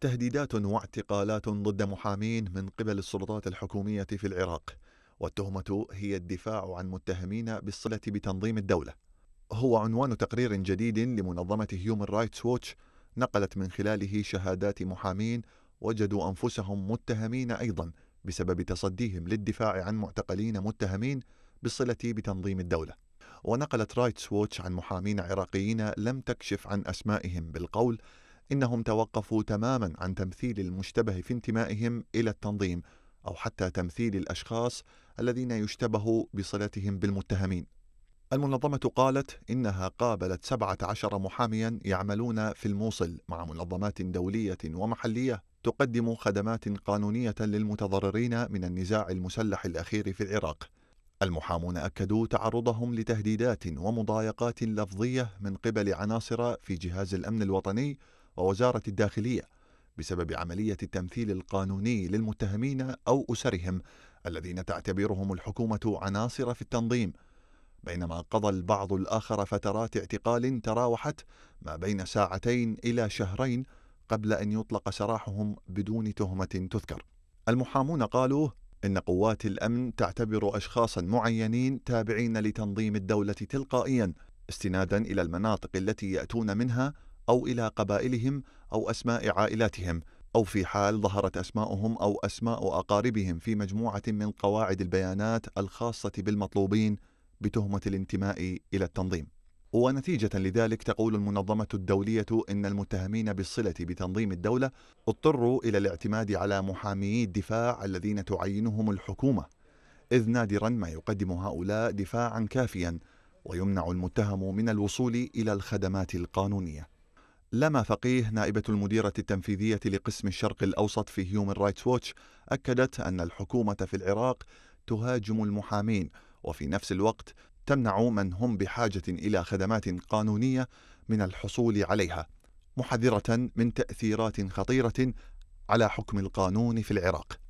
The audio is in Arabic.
تهديدات واعتقالات ضد محامين من قبل السلطات الحكومية في العراق والتهمة هي الدفاع عن متهمين بالصلة بتنظيم الدولة هو عنوان تقرير جديد لمنظمة هيومن رايتس ووتش نقلت من خلاله شهادات محامين وجدوا أنفسهم متهمين أيضا بسبب تصديهم للدفاع عن معتقلين متهمين بالصلة بتنظيم الدولة ونقلت رايتس ووتش عن محامين عراقيين لم تكشف عن أسمائهم بالقول إنهم توقفوا تماما عن تمثيل المشتبه في انتمائهم إلى التنظيم أو حتى تمثيل الأشخاص الذين يشتبه بصلتهم بالمتهمين المنظمة قالت إنها قابلت 17 محاميا يعملون في الموصل مع منظمات دولية ومحلية تقدم خدمات قانونية للمتضررين من النزاع المسلح الأخير في العراق. المحامون أكدوا تعرضهم لتهديدات ومضايقات لفظية من قبل عناصر في جهاز الأمن الوطني ووزارة الداخلية بسبب عملية التمثيل القانوني للمتهمين أو أسرهم الذين تعتبرهم الحكومة عناصر في التنظيم بينما قضى البعض الآخر فترات اعتقال تراوحت ما بين ساعتين إلى شهرين قبل أن يطلق سراحهم بدون تهمة تذكر المحامون قالوا إن قوات الأمن تعتبر أشخاصا معينين تابعين لتنظيم الدولة تلقائيا استنادا إلى المناطق التي يأتون منها أو إلى قبائلهم أو أسماء عائلاتهم أو في حال ظهرت أسماؤهم أو أسماء أقاربهم في مجموعة من قواعد البيانات الخاصة بالمطلوبين بتهمة الانتماء إلى التنظيم. ونتيجة لذلك تقول المنظمة الدولية إن المتهمين بالصلة بتنظيم الدولة اضطروا إلى الاعتماد على محامي الدفاع الذين تعينهم الحكومة، إذ نادرا ما يقدم هؤلاء دفاعا كافيا ويمنع المتهم من الوصول إلى الخدمات القانونية. لما فقيه نائبة المديرة التنفيذية لقسم الشرق الأوسط في هيومن رايتس ووتش أكدت أن الحكومة في العراق تهاجم المحامين وفي نفس الوقت تمنع من هم بحاجة إلى خدمات قانونية من الحصول عليها محذرة من تأثيرات خطيرة على حكم القانون في العراق